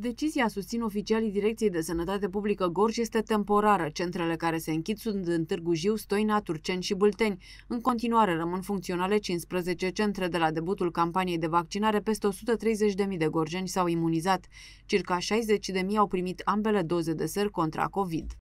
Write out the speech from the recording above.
Decizia, susțin oficialii Direcției de Sănătate Publică Gorj, este temporară. Centrele care se închid sunt în Târgu Jiu, Stoina, Turceni și Bulteni. În continuare rămân funcționale 15 centre de la debutul campaniei de vaccinare. Peste 130.000 de gorjeni s-au imunizat. Circa 60.000 au primit ambele doze de ser contra COVID.